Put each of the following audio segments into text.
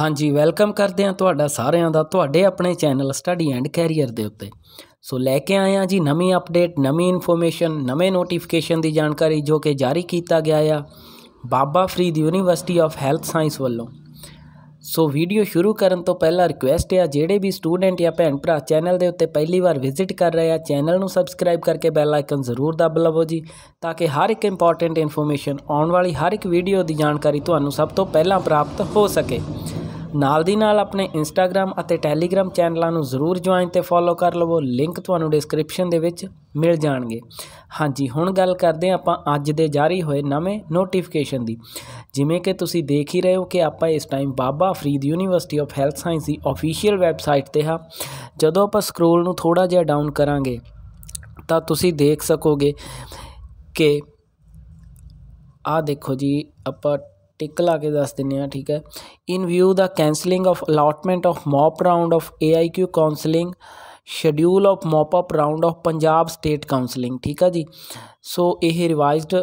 ਹਾਂਜੀ ਵੈਲਕਮ ਕਰਦੇ ਆ ਤੁਹਾਡਾ ਸਾਰਿਆਂ ਦਾ ਤੁਹਾਡੇ ਆਪਣੇ ਚੈਨਲ ਸਟੱਡੀ ਐਂਡ ਕੈਰੀਅਰ ਦੇ ਉੱਤੇ ਸੋ ਲੈ ਕੇ ਆਏ ਆ ਜੀ ਨਵੀਂ ਅਪਡੇਟ ਨਵੀਂ ਇਨਫੋਰਮੇਸ਼ਨ ਨਵੇਂ ਨੋਟੀਫਿਕੇਸ਼ਨ ਦੀ ਜਾਣਕਾਰੀ ਜੋ ਕਿ ਜਾਰੀ ਕੀਤਾ ਗਿਆ ਆ Baba Farid university of health science ਵੱਲੋਂ ਸੋ ਵੀਡੀਓ ਸ਼ੁਰੂ ਕਰਨ ਤੋਂ ਪਹਿਲਾਂ ਰਿਕੁਐਸਟ ਹੈ ਜਿਹੜੇ ਵੀ ਸਟੂਡੈਂਟ ਜਾਂ ਭੈਣ ਭਰਾ ਚੈਨਲ ਦੇ ਉੱਤੇ ਪਹਿਲੀ ਵਾਰ ਵਿਜ਼ਿਟ ਕਰ ਰਹੇ ਆ ਚੈਨਲ ਨੂੰ ਸਬਸਕ੍ਰਾਈਬ ਕਰਕੇ ਬੈਲ ਆਈਕਨ ਜ਼ਰੂਰ ਦਬ ਲਵੋ ਜੀ ਤਾਂ ਕਿ ਹਰ ਇੱਕ ਇੰਪੋਰਟੈਂਟ ਇਨਫੋਰਮੇਸ਼ਨ ਆਉਣ ਵਾਲੀ ਹਰ ਇੱਕ ਵੀਡੀਓ ਦੀ ਜਾਣਕਾਰੀ ਤੁਹਾਨੂੰ ਸਭ ਤੋਂ ਪਹਿਲਾਂ ਪ੍ਰਾਪਤ ਹੋ ਸਕੇ ਨਾਲ ਦੀ ਨਾਲ ਆਪਣੇ ਇੰਸਟਾਗ੍ਰam ਅਤੇ ਟੈਲੀਗ੍ਰam ਚੈਨਲਾਂ ਨੂੰ ਜ਼ਰੂਰ ਜੁਆਇਨ ਤੇ ਫੋਲੋ ਕਰ ਲਵੋ ਲਿੰਕ ਤੁਹਾਨੂੰ ਡਿਸਕ੍ਰਿਪਸ਼ਨ ਦੇ ਵਿੱਚ ਮਿਲ ਜਾਣਗੇ ਹਾਂਜੀ ਹੁਣ ਗੱਲ ਕਰਦੇ ਆ ਆਪਾਂ ਅੱਜ ਦੇ ਜਾਰੀ ਹੋਏ ਨਵੇਂ ਨੋਟੀਫਿਕੇਸ਼ਨ ਦੀ ਜਿਵੇਂ ਕਿ ਤੁਸੀਂ ਦੇਖ ਹੀ ਰਹੇ ਹੋ ਕਿ ਆਪਾਂ ਇਸ time Baba Farid university of health science ਦੀ ਅਫੀਸ਼ੀਅਲ ਵੈਬਸਾਈਟ ਤੇ ਹਾਂ ਜਦੋਂ ਆਪਾਂ ਸਕਰੋਲ ਨੂੰ ਥੋੜਾ ਜਿਹਾ ਡਾਊਨ ਕਰਾਂਗੇ ਤਾਂ ਤੁਸੀਂ ਦੇਖ ਸਕੋਗੇ ਕਿ ਆ ਦੇਖੋ ਜੀ ਆਪਾਂ ਟਿਕ ਲਾ ਕੇ ਦੱਸ ਦਿੰਨੇ ਆ ਠੀਕ ਹੈ in view the cancelling of allotment of mop round of AIQ counselling schedule of mop up round of Punjab state counselling ਠੀਕ ਆ ਜੀ ਸੋ ਇਹ ਰਿਵਾਈਜ਼ਡ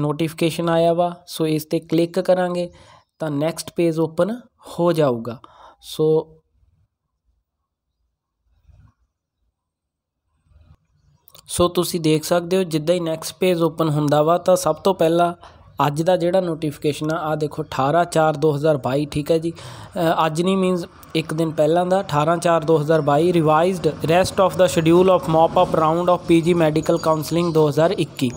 ਨੋਟੀਫਿਕੇਸ਼ਨ ਆਇਆ ਵਾ ਸੋ ਇਸ ਤੇ ਕਲਿੱਕ ਕਰਾਂਗੇ ਤਾਂ ਨੈਕਸਟ ਪੇਜ ਓਪਨ ਹੋ ਜਾਊਗਾ ਸੋ ਸੋ ਤੁਸੀਂ ਦੇਖ ਸਕਦੇ ਹੋ ਜਿੱਦਾਂ ਹੀ ਨੈਕਸਟ ਪੇਜ ਓਪਨ ਹੁੰਦਾ ਵਾ ਤਾਂ ਸਭ ਤੋਂ ਪਹਿਲਾਂ ਅੱਜ ਦਾ ਜਿਹੜਾ ਨੋਟੀਫਿਕੇਸ਼ਨ ਆ ਆ ਦੇਖੋ 18 4 2022 ਠੀਕ ਹੈ ਜੀ ਅੱਜ ਨਹੀਂ ਮੀਨਸ ਇੱਕ ਦਿਨ ਪਹਿਲਾਂ ਦਾ 18 4 2022 revised rest of the schedule of mop up round of PG medical counselling 2021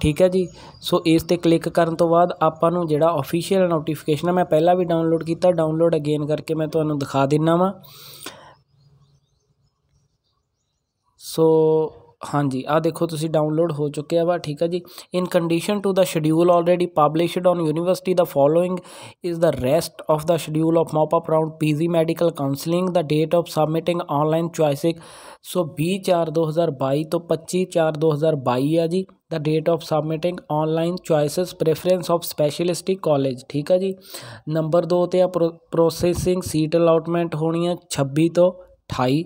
ਠੀਕ ਹੈ ਜੀ ਸੋ ਇਸ ਤੇ ਕਲਿੱਕ ਕਰਨ ਤੋਂ ਬਾਅਦ ਆਪਾਂ ਨੂੰ ਜਿਹੜਾ ਅਫੀਸ਼ੀਅਲ ਨੋਟੀਫਿਕੇਸ਼ਨ ਹੈ ਮੈਂ ਪਹਿਲਾਂ ਵੀ ਡਾਊਨਲੋਡ ਕੀਤਾ ਡਾਊਨਲੋਡ ਅਗੇਨ ਕਰਕੇ ਮੈਂ ਤੁਹਾਨੂੰ ਦਿਖਾ ਦਿੰਨਾ ਵਾਂ ਸੋ ਹਾਂਜੀ ਆ ਦੇਖੋ ਤੁਸੀਂ ਡਾਊਨਲੋਡ ਹੋ ਚੁੱਕਿਆ ਵਾ ਠੀਕ ਹੈ ਜੀ in condition two the schedule already published on university the following is the rest of the schedule of mop up round PG medical counselling the date of submitting online choices so 24 2022 ਤੋਂ 25 4 2022 ਆ ਜੀ the date of submitting online choices preference of specialities college ਠੀਕ ਹੈ ਜੀ number 2 ਤੇ ਆ processing seat allotment ਹੋਣੀ ਹੈ 26 ਤੋਂ 28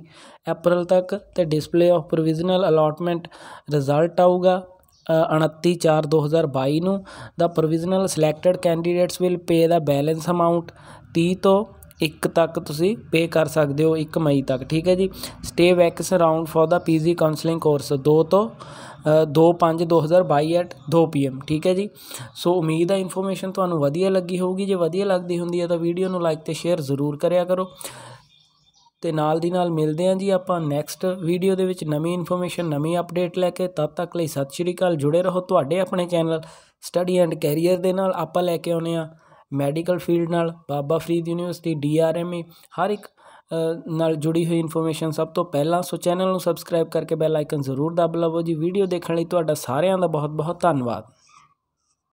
ਅਪ੍ਰੈਲ ਤੱਕ ਤੇ display of provisional allotment result ਆਊਗਾ 29 4 2022 ਨੂੰ the provisional selected candidates will pay the balance amount 30 ਤੋਂ 1 ਤੱਕ ਤੁਸੀਂ ਪੇ ਕਰ ਸਕਦੇ ਹੋ 1 ਮਈ ਤੱਕ ਠੀਕ ਹੈ ਜੀ stay vax around for the PG counselling course 2 ਤੋਂ 2 5 2022 ਐਟ 2 ਪੀਐਮ ਠੀਕ ਹੈ ਜੀ ਸੋ ਉਮੀਦ ਹੈ ਇਨਫੋਰਮੇਸ਼ਨ ਤੁਹਾਨੂੰ ਵਧੀਆ ਲੱਗੀ ਹੋਊਗੀ ਜੇ ਵਧੀਆ ਲੱਗਦੀ ਹੁੰਦੀ ਹੈ ਤਾਂ ਵੀਡੀਓ ਨੂੰ ਲਾਈਕ ਤੇ ਸ਼ੇਅਰ ਜ਼ਰੂਰ ਕਰਿਆ ਕਰੋ ਤੇ ਨਾਲ ਦੀ ਨਾਲ ਮਿਲਦੇ ਆਂ ਜੀ ਆਪਾਂ ਨੈਕਸਟ ਵੀਡੀਓ ਦੇ ਵਿੱਚ ਨਵੀਂ ਇਨਫੋਰਮੇਸ਼ਨ ਨਵੀਂ ਅਪਡੇਟ ਲੈ ਕੇ ਤਦ ਤੱਕ ਲਈ ਸਤਿ ਸ਼੍ਰੀ ਅਕਾਲ ਜੁੜੇ ਰਹੋ ਤੁਹਾਡੇ ਆਪਣੇ ਚੈਨਲ ਸਟੱਡੀ ਐਂਡ ਕੈਰੀਅਰ ਦੇ ਨਾਲ ਆਪਾਂ ਲੈ ਕੇ ਆਉਨੇ ਆ ਮੈਡੀਕਲ ਫੀਲਡ ਨਾਲ Baba Farid university DRME e। ਹਰ ਇੱਕ ਨਾਲ ਜੁੜੀ ਹੋਈ ਇਨਫੋਰਮੇਸ਼ਨ ਸਭ ਤੋਂ ਪਹਿਲਾਂ ਸੋ ਚੈਨਲ ਨੂੰ ਸਬਸਕ੍ਰਾਈਬ ਕਰਕੇ ਬੈਲ ਆਈਕਨ ਜ਼ਰੂਰ ਦਬ ਲਵੋ ਜੀ ਵੀਡੀਓ ਦੇਖਣ ਲਈ ਤੁਹਾਡਾ ਸਾਰਿਆਂ ਦਾ ਬਹੁਤ ਬਹੁਤ ਧੰਨਵਾਦ